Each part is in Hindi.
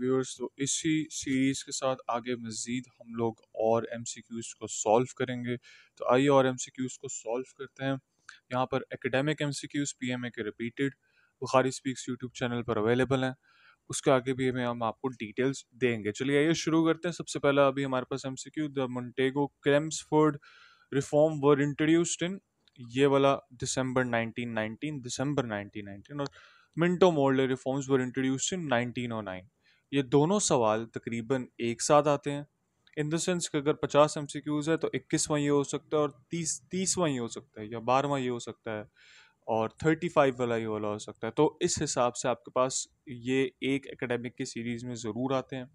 व्यूअर्स तो इसी सीरीज़ के साथ आगे मज़ीद हम लोग और एम को सॉल्व करेंगे तो आइए और एम को सॉल्व करते हैं यहाँ पर academic M C Qs P M A के repeated Bukhari speaks YouTube channel पर अवेलेबल हैं उसके आगे भी हमें हम आपको डिटेल्स देंगे चलिए आइए शुरू करते हैं सबसे पहला अभी हमारे पास M C Q the Montagu Chelmsford reform were introduced in ये वाला दिसंबर 1919 दिसंबर 1919 और Minto Morley reforms were introduced in 1909 ये दोनों सवाल तकरीबन एक साथ आते हैं इन द सेंस कि अगर पचास एम सी क्यूज़ है तो इक्कीसवाँ ये हो सकता है और तीस तीसवाँ ये हो सकता है या बारहवाँ ये हो सकता है और थर्टी फाइव वाला ये वाला हो सकता है तो इस हिसाब से आपके पास ये एक एकेडमिक की सीरीज़ में ज़रूर आते हैं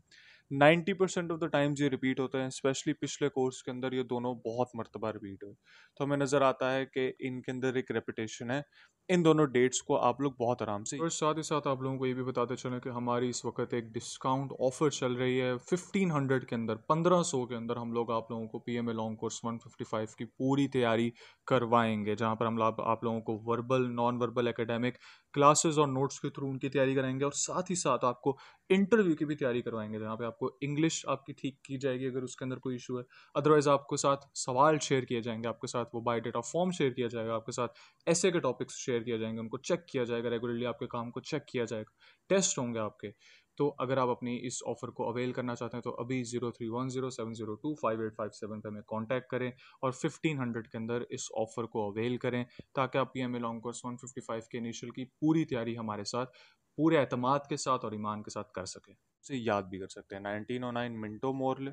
ninety percent of the times ये रिपीट होते हैं स्पेशली पिछले कोर्स के अंदर ये दोनों बहुत मरतबा रिपीट हुए तो हमें नज़र आता है कि इनके अंदर एक रेपटेशन है इन दोनों डेट्स को आप लोग बहुत आराम से और साथ ही साथ आप लोगों को ये भी बताते चलें कि हमारी इस वक्त एक डिस्काउंट ऑफर चल रही है फिफ्टीन हंड्रेड के अंदर पंद्रह सौ के अंदर हम लोग आप लोगों को P M A long course one fifty five की पूरी तैयारी करवाएंगे जहाँ पर हम आप लोगों को verbal non verbal academic classes और नोट्स के थ्रू उनकी तैयारी कराएंगे और साथ ही साथ आपको इंटरव्यू की भी तैयारी करवाएंगे जहाँ पे आप आपको इंग्लिश आपकी ठीक की जाएगी अगर उसके अंदर कोई इशू है अदरवाइज़ आपको साथ सवाल शेयर किए जाएंगे आपके साथ वो डेटा फॉर्म शेयर किया जाएगा आपके साथ ऐसे के टॉपिक्स शेयर किया जाएंगे उनको चेक किया जाएगा रेगुलरली आपके काम को चेक किया जाएगा टेस्ट होंगे आपके तो अगर आप अपनी इस ऑफ़र को अवेल करना चाहते हैं तो अभी zero three one zero seven zero two five eight five seven पर हमें कॉन्टैक्ट करें और फिफ्टीन हंड्रेड के अंदर इस ऑफ़र को अवेल करें ताकि आप P M A long course one fifty five के इनिशियल की पूरी तैयारी हमारे साथ पूरे अहतमाद के साथ और ईमान के साथ कर सकें से याद भी कर सकते हैं nineteen O nine Minto Morley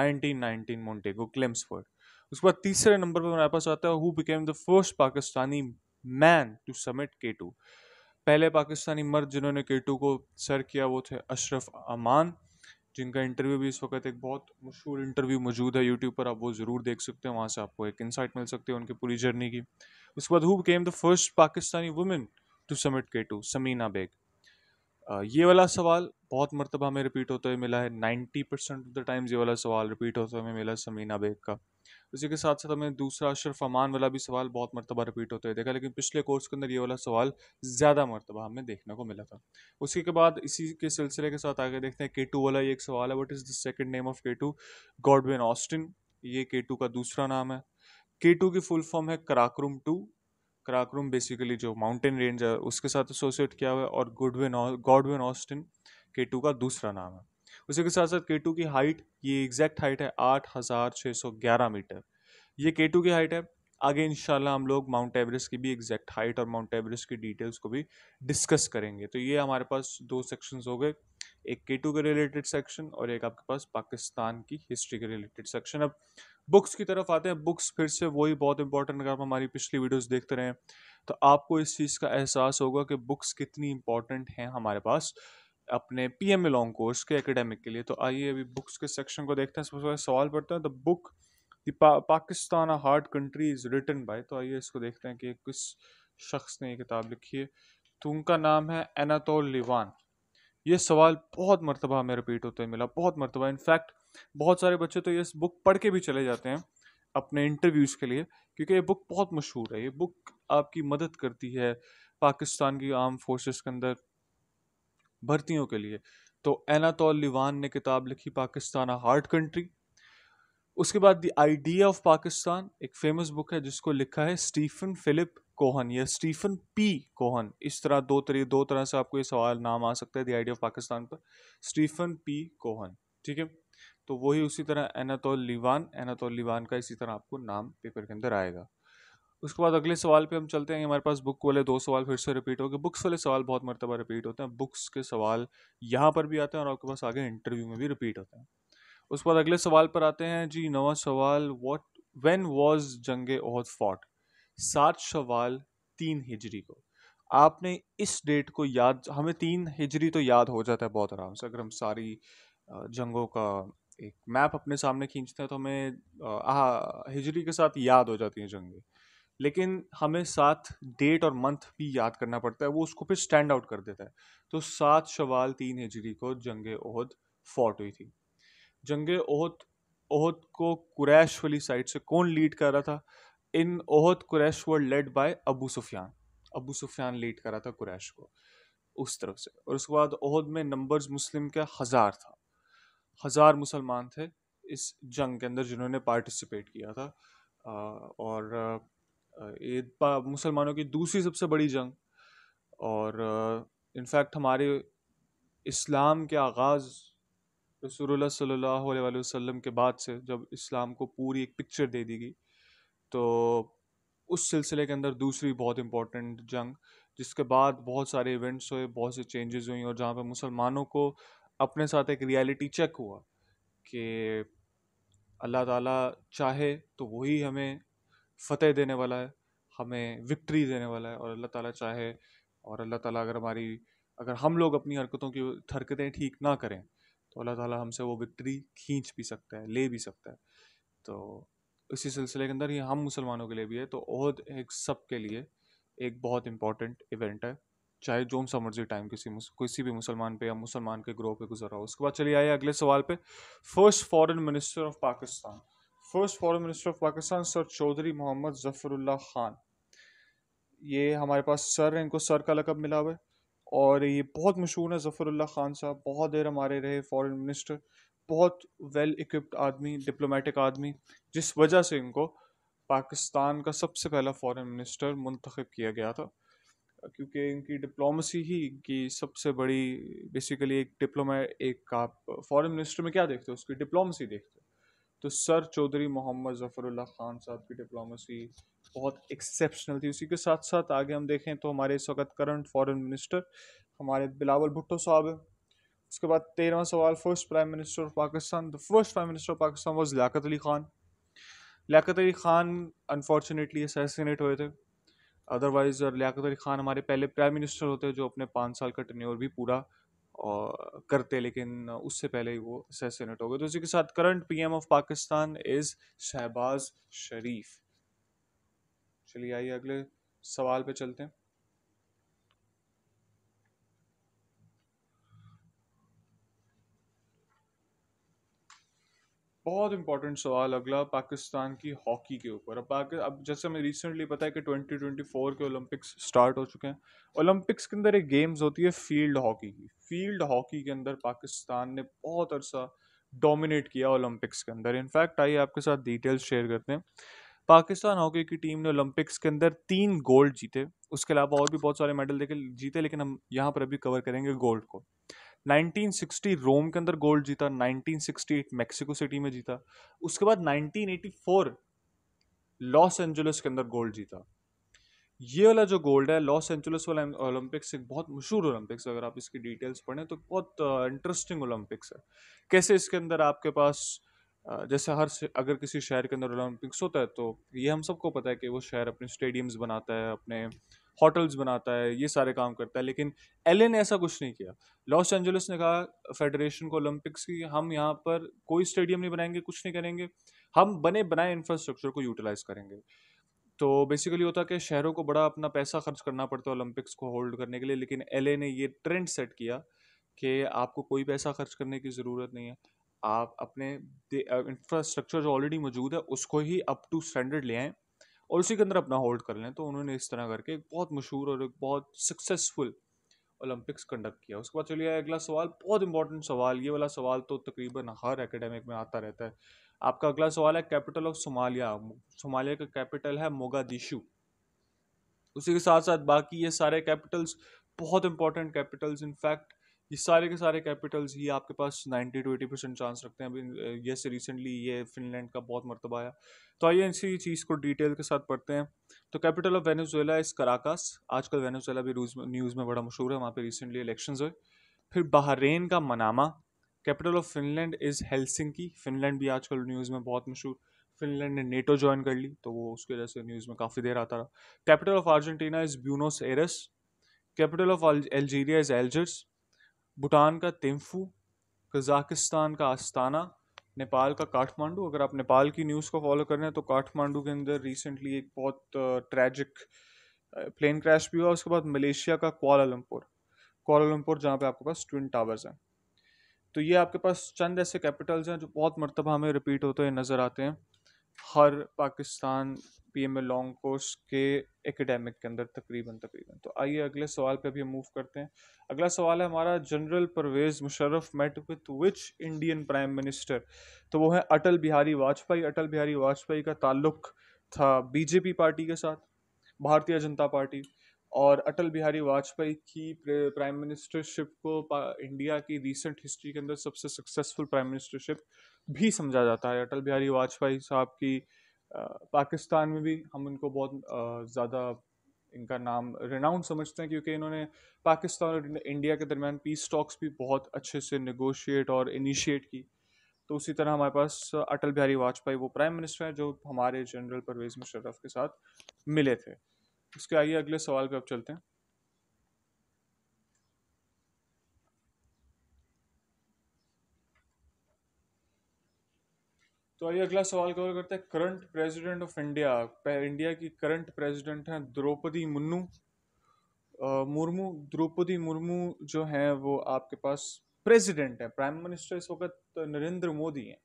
nineteen nineteen Montagu Chelmsford उसके बाद तीसरे नंबर पर हमारे पास आता है who became the first Pakistani man to summit K two पहले पाकिस्तानी मर्द जिन्होंने के टू को सर किया वो थे अशरफ अमान जिनका इंटरव्यू भी इस वक्त एक बहुत मशहूर इंटरव्यू मौजूद है यूट्यूब पर आप वो ज़रूर देख सकते हैं वहाँ से आपको एक इंसाइट मिल सकती है उनकी पूरी जर्नी की उसके बाद who became the first Pakistani women to summit K two Samina Baig ये वाला सवाल बहुत मरतबा हमें रिपीट होते हुए मिला है ninety percent of the times ये वाला सवाल रिपीट होते हुए हमें मिला समीना बेग का उसी के साथ साथ हमें दूसरा अशरफ अमान वाला भी सवाल बहुत मरतबा रिपीट होते हुए देखा लेकिन पिछले कोर्स के अंदर ये वाला सवाल ज़्यादा मरतबा हमें देखने को मिला था उसी के बाद इसी के सिलसिले के साथ आगे देखते हैं के टू वाला ये एक सवाल है what is the second name of K two Godwin Austen ये के टू का दूसरा नाम है के टू की फुल फॉर्म है कराक्रूम टू क्राकरूम बेसिकली जो माउंटेन रेंज है उसके साथ एसोसिएट किया हुआ है और Goodwin Godwin Austen K two का दूसरा नाम है उसी के साथ साथ के टू की हाइट ये एग्जैक्ट हाइट है आठ हज़ार छः सौ ग्यारह मीटर ये के टू की हाइट है आगे इन हम लोग माउंट एवरेस्ट की भी एग्जैक्ट हाइट और माउंट एवरेस्ट की डिटेल्स को भी डिस्कस करेंगे तो ये हमारे पास दो सेक्शंस हो गए एक के टू के रिलेटेड सेक्शन और एक आपके पास पाकिस्तान की हिस्ट्री के रिलेटेड सेक्शन अब बुक्स की तरफ आते हैं बुक्स फिर से वही बहुत इंपॉर्टेंट अगर आप हमारी पिछली वीडियोस देखते रहें तो आपको इस चीज़ का एहसास होगा कि बुक्स कितनी इंपॉर्टेंट हैं हमारे पास अपने P M A long course के एकेडमिक के लिए तो आइए अभी बुक्स के सेक्शन को देखते हैं सबसे पहले सवाल पड़ता है the book the Pakistan a hard country is written by तो आइए इसको देखते हैं कि किस शख्स ने ये किताब लिखी है तो उनका नाम है एनातोल लिवान ये सवाल बहुत मरतबा हमें रिपीट होते मिला बहुत मरतबा इनफैक्ट बहुत सारे बच्चे तो ये बुक पढ़ के भी चले जाते हैं अपने इंटरव्यूज़ के लिए क्योंकि ये बुक बहुत मशहूर है ये बुक आपकी मदद करती है पाकिस्तान की आर्म फोर्सेस के अंदर भर्तियों के लिए तो एनातोल लिवान ने किताब लिखी पाकिस्तान अ हार्ड कंट्री उसके बाद द आइडिया ऑफ पाकिस्तान एक फेमस बुक है जिसको लिखा है स्टीफन फिलिप कोहन या स्टीफन पी कोहन इस तरह दो तरह दो तरह से आपको ये सवाल नाम आ सकता है दी आइडिया ऑफ पाकिस्तान पर स्टीफन पी कोहन ठीक है तो वही उसी तरह एनातोल लिवान एनातोल लिवान का इसी तरह आपको नाम पेपर के अंदर आएगा उसके बाद अगले सवाल पे हम चलते हैं हमारे पास बुक वाले दो सवाल फिर से रिपीट हो गए बुक्स वाले सवाल बहुत मरतबा रिपीट होते हैं बुक्स के सवाल यहाँ पर भी आते हैं और आपके पास आगे इंटरव्यू में भी रिपीट होते हैं उसके बाद अगले सवाल पर आते हैं जी नवा सवाल वॉट वेन वॉज जंग ओहद फॉट सात शवाल तीन हिजरी को आपने इस डेट को याद हमें तीन हिजरी तो याद हो जाता है बहुत आराम से अगर हम सारी जंगों का एक मैप अपने सामने खींचते हैं तो हमें आ, हिजरी के साथ याद हो जाती हैं जंगें लेकिन हमें साथ डेट और मंथ भी याद करना पड़ता है वो उसको फिर स्टैंड आउट कर देता है तो सात शवाल तीन हिजरी को जंग ओहद फॉट हुई थी जंग ओहद ओहद को कुरैश वाली साइड से कौन लीड कर रहा था in Uhud Quraysh were led by Abu Sufyan Abu Sufyan lead करा था कुरैश को उस तरफ से और उसके बाद ओहद में नंबर्स मुस्लिम का हज़ार था हज़ार मुसलमान थे इस जंग के अंदर जिन्होंने पार्टिसिपेट किया था और ये मुसलमानों की दूसरी सबसे बड़ी जंग और इनफैक्ट हमारे इस्लाम के आगाज़ रसूलुल्लाह सल्लल्लाहु अलैहि वसल्लम के बाद से जब इस्लाम को पूरी एक पिक्चर दे दी गई तो उस सिलसिले के अंदर दूसरी बहुत इम्पोर्टेंट जंग जिसके बाद बहुत सारे इवेंट्स हुए बहुत से चेंजेस हुई और जहाँ पे मुसलमानों को अपने साथ एक रियलिटी चेक हुआ कि अल्लाह ताला चाहे तो वही हमें फतेह देने वाला है हमें विक्ट्री देने वाला है और अल्लाह ताला चाहे और अल्लाह ताला अगर हमारी अगर हम लोग अपनी हरकतों की हरकतें ठीक ना करें तो अल्लाह ताला हमसे वो विक्ट्री खींच भी सकता है ले भी सकता है तो इसी सिलसिले के अंदर ये हम मुसलमानों के लिए भी है तो ओहद एक सब के लिए एक बहुत इंपॉर्टेंट इवेंट है चाहे जो सा मर्जी टाइम किसी किसी भी मुसलमान पे या मुसलमान के ग्रोह पे रहा हो उसके बाद चलिए आए अगले सवाल पे first foreign minister of Pakistan first foreign minister of Pakistan sir Chaudhry Muhammad Zafarullah Khan ये हमारे पास सर है इनको सर का लकब मिला हुआ है और ये बहुत मशहूर है जफरुल्ला खान साहब बहुत देर हमारे रहे फॉरेन मिनिस्टर बहुत वेल इक्विप्ड आदमी डिप्लोमेटिक आदमी जिस वजह से इनको पाकिस्तान का सबसे पहला फॉरेन मिनिस्टर मुंतखब किया गया था क्योंकि इनकी डिप्लोमेसी ही इनकी सबसे बड़ी बेसिकली एक डिप्लोमा एक आप फॉरेन मिनिस्टर में क्या देखते हो उसकी डिप्लोमेसी देखते हो तो सर चौधरी मोहम्मद ज़फ़रुल्ला ख़ान साहब की डिप्लोमेसी बहुत एक्सेप्शनल थी उसी के साथ साथ आगे हम देखें तो हमारे इस वक्त करंट फॉरेन मिनिस्टर हमारे बिलावल भुट्टो साहब हैं उसके बाद तेरहवा सवाल first prime minister of Pakistan the first prime minister of Pakistan was Liaquat Ali Khan Liaquat Ali Khan unfortunately assassinate हुए थे अदरवाइज लियाकत अली खान हमारे पहले प्राइम मिनिस्टर होते जो अपने पाँच साल का टन्योर भी पूरा और करते लेकिन उससे पहले ही वो असैसिनेट हो गए तो इसी के साथ current M of Pakistan is Shahbaz Sharif चलिए आइए अगले सवाल पे चलते हैं बहुत इंपॉर्टेंट सवाल अगला पाकिस्तान की हॉकी के ऊपर अब पाकि अब जैसे हमें रिसेंटली पता है कि 2024 के ओलंपिक्स स्टार्ट हो चुके हैं ओलंपिक्स के अंदर एक गेम्स होती है फील्ड हॉकी की फील्ड हॉकी के अंदर पाकिस्तान ने बहुत अरसा डोमिनेट किया ओलंपिक्स के अंदर इनफैक्ट आइए आपके साथ डिटेल्स शेयर करते हैं पाकिस्तान हॉकी की टीम ने ओलंपिक्स के अंदर तीन गोल्ड जीते उसके अलावा और भी बहुत सारे मेडल देखे जीते लेकिन हम यहाँ पर अभी कवर करेंगे गोल्ड को 1960 रोम के अंदर गोल्ड जीता 1968 मेक्सिको सिटी में जीता उसके बाद 1984 लॉस एंजलिस के अंदर गोल्ड जीता ये वाला जो गोल्ड है लॉस एंजलिस वाला ओलंपिक्स एक बहुत मशहूर ओलंपिक्स अगर आप इसकी डिटेल्स पढ़ें तो बहुत इंटरेस्टिंग ओलंपिक्स है कैसे इसके अंदर आपके पास जैसे हर अगर किसी शहर के अंदर ओलंपिक्स होता है तो ये हम सबको पता है कि वो शहर अपने स्टेडियम्स बनाता है अपने होटल्स बनाता है ये सारे काम करता है लेकिन एल ने ऐसा कुछ नहीं किया लॉस एंजलिस ने कहा फेडरेशन को ओलंपिक्स की हम यहाँ पर कोई स्टेडियम नहीं बनाएंगे कुछ नहीं करेंगे हम बने बनाए इंफ्रास्ट्रक्चर को यूटिलाइज करेंगे तो बेसिकली होता कि शहरों को बड़ा अपना पैसा खर्च करना पड़ता है ओलंपिक्स को होल्ड करने के लिए लेकिन एल ने ये ट्रेंड सेट किया कि आपको कोई पैसा खर्च करने की ज़रूरत नहीं है आप अपने इंफ्रास्ट्रक्चर जो ऑलरेडी मौजूद है उसको ही अप टू स्टैंडर्ड ले आएँ और उसी के अंदर अपना होल्ड कर लें तो उन्होंने इस तरह करके एक बहुत मशहूर और एक बहुत सक्सेसफुल ओलंपिक्स कंडक्ट किया उसके बाद चलिए अगला सवाल बहुत इंपॉर्टेंट सवाल ये वाला सवाल तो तकरीबन हर एकेडमिक में आता रहता है आपका अगला सवाल है कैपिटल ऑफ सोमालिया सोमालिया का कैपिटल है मोगादिशु उसी के साथ साथ बाकी ये सारे कैपिटल्स बहुत इंपॉर्टेंट कैपिटल्स इनफैक्ट ये सारे के सारे कैपिटल्स ही आपके पास 90 टू 80 परसेंट चांस रखते हैं अभी ये से रिसेंटली ये फिनलैंड का बहुत मरतबा आया तो आइए इसी चीज़ को डिटेल के साथ पढ़ते हैं तो capital of Venezuela is Caracas आजकल वेनेजुएला भी न्यूज़ में बड़ा मशहूर है वहाँ पर रिसेंटली इलेक्शन हुए फिर बहरेन का Manama capital of Finland is Helsinki Finland भी आजकल न्यूज़ में बहुत मशहूर फिनलैंड ने नेटो ज्वाइन कर ली तो वो उसकी वजह से न्यूज़ में काफ़ी देर आता रहा capital of Argentina is Buenos Aires capital of Algeria is Algiers Bhutan का तेम्फू कज़ाकिस्तान का आस्ताना नेपाल का काठमांडू अगर आप नेपाल की न्यूज़ को फॉलो कर रहे हैं तो काठमांडू के अंदर रिसेंटली एक बहुत ट्रैजिक प्लेन क्रैश भी हुआ उसके बाद मलेशिया का कोलालमपुर कोलालमपुर जहाँ पे आपके पास ट्विन टावर्स हैं तो ये आपके पास चंद ऐसे कैपिटल्स हैं जो बहुत मरतबा हमें रिपीट होते हुए नज़र आते हैं हर Pakistan P M A long course के एकेडमिक के अंदर तकरीबन तकरीबन तो आइए अगले सवाल पे भी हम मूव करते हैं अगला सवाल है हमारा general Pervez Musharraf met with which Indian prime minister तो वो है अटल बिहारी वाजपेयी अटल बिहारी वाजपेयी का ताल्लुक था बीजेपी पार्टी के साथ भारतीय जनता पार्टी और अटल बिहारी वाजपेयी की प्राइम मिनिस्टरशिप को इंडिया की रिसेंट हिस्ट्री के अंदर सबसे सक्सेसफुल प्राइम मिनिस्टरशिप भी समझा जाता है अटल बिहारी वाजपेयी साहब की पाकिस्तान में भी हम उनको बहुत ज़्यादा इनका नाम रिनाउंड समझते हैं क्योंकि इन्होंने पाकिस्तान और इंडिया के दरमियान पीस टॉक्स भी बहुत अच्छे से निगोशिएट और इनिशिएट की तो उसी तरह हमारे पास अटल बिहारी वाजपेयी वो प्राइम मिनिस्टर हैं जो हमारे जनरल परवेज़ मुशर्रफ के साथ मिले थे उसके आइए अगले सवाल पर अब चलते हैं तो आइए अगला सवाल कवर करते हैं current president of India India की करंट प्रेसिडेंट हैं द्रौपदी मुन्नू मुर्मू द्रौपदी मुर्मू जो हैं वो आपके पास प्रेसिडेंट है प्राइम मिनिस्टर इस वक्त नरेंद्र मोदी हैं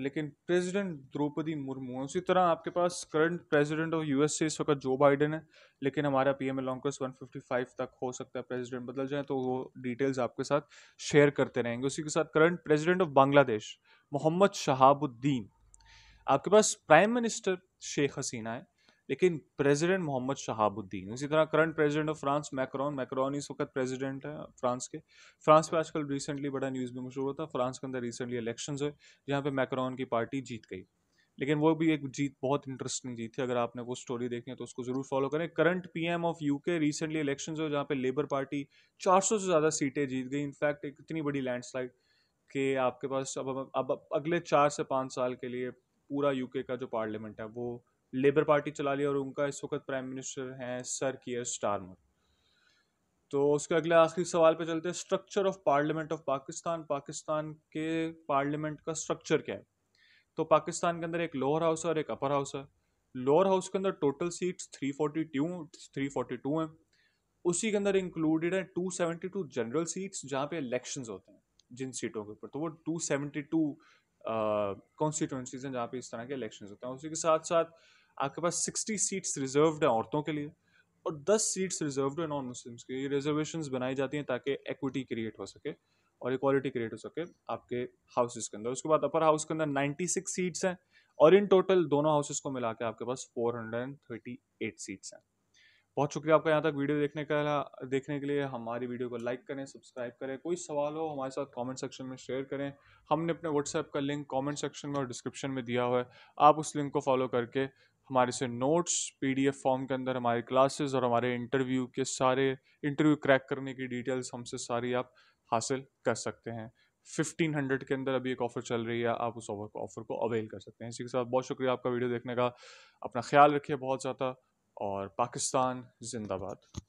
लेकिन प्रेसिडेंट द्रौपदी मुर्मू उसी तरह आपके पास current president of U S इस वक्त जो बाइडन है लेकिन हमारा पी एम एलोंकस वन तक हो सकता है प्रेसिडेंट बदल जाए तो वो डिटेल्स आपके साथ शेयर करते रहेंगे उसी के साथ current president of Bangladesh Muhammad Shahabuddin आपके पास प्राइम मिनिस्टर शेख हसीना है लेकिन प्रेसिडेंट मोहम्मद शहाबुद्दीन इसी तरह current president of France Macron Macron इस वक्त प्रेसिडेंट है फ्रांस के फ्रांस पे आजकल रिसेंटली बड़ा न्यूज़ में मशहूर होता है फ्रांस के अंदर रिसेंटली इलेक्शन हुए जहाँ पे मैक्रोन की पार्टी जीत गई लेकिन वो भी एक जीत बहुत इंटरेस्टिंग जीत थी अगर आपने वो स्टोरी देखी है तो उसको ज़रूर फॉलो करें current PM of UK recently election हुए जहाँ पे लेबर पार्टी 400 से ज़्यादा सीटें जीत गई इनफैक्ट एक इतनी बड़ी लैंडस्लाइड कि आपके पास अब अब, अब, अब अगले चार से पाँच साल के लिए पूरा यूके का जो पार्लियामेंट है वो लेबर पार्टी चला ली और उनका इस वक्त प्राइम मिनिस्टर हैं सर कियर स्टारमर तो उसके अगले आखिरी सवाल पे चलते हैं structure of parliament of Pakistan Pakistan के पार्लियामेंट का स्ट्रक्चर क्या है तो पाकिस्तान के अंदर एक लोअर हाउस है और एक अपर हाउस है लोअर हाउस के अंदर total seats three forty two three forty two हैं उसी के अंदर इंक्लूडेड है two seventy two general seats जहाँ पे इलेक्शन होते हैं जिन सीटों के ऊपर तो वो टू सेवेंटी टू कॉन्स्टिट्यूंसीज हैं जहाँ पे इस तरह के इलेक्शन होते हैं उसी के साथ साथ आपके पास सिक्सटी सीट्स रिजर्व है औरतों के लिए और दस सीट्स रिजर्व है नॉन मुस्लिम्स के लिए रिजर्वेशन बनाई जाती हैं ताकि एक्विटी क्रिएट हो सके और इक्वालिटी क्रिएट हो सके आपके हाउसेस के अंदर उसके बाद अपर हाउस के अंदर नाइन्टी सिक्स सीट्स हैं और इन टोटल दोनों हाउसेस को मिला के आपके पास four hundred and thirty eight seats हैं बहुत शुक्रिया आपका यहाँ तक वीडियो देखने का देखने के लिए हमारी वीडियो को लाइक करें सब्सक्राइब करें कोई सवाल हो हमारे साथ कमेंट सेक्शन में शेयर करें हमने अपने व्हाट्सएप का लिंक कमेंट सेक्शन में और डिस्क्रिप्शन में दिया हुआ है आप उस लिंक को फॉलो करके हमारे से नोट्स पीडीएफ फॉर्म के अंदर हमारे क्लासेस और हमारे इंटरव्यू के सारे इंटरव्यू क्रैक करने की डिटेल्स हमसे सारी आप हासिल कर सकते हैं फिफ्टीन हंड्रेड के अंदर अभी एक ऑफ़र चल रही है आप उस ऑफर को ऑफर को अवेल कर सकते हैं इसी के साथ बहुत शुक्रिया आपका वीडियो देखने का अपना ख्याल रखिए बहुत ज़्यादा और पाकिस्तान जिंदाबाद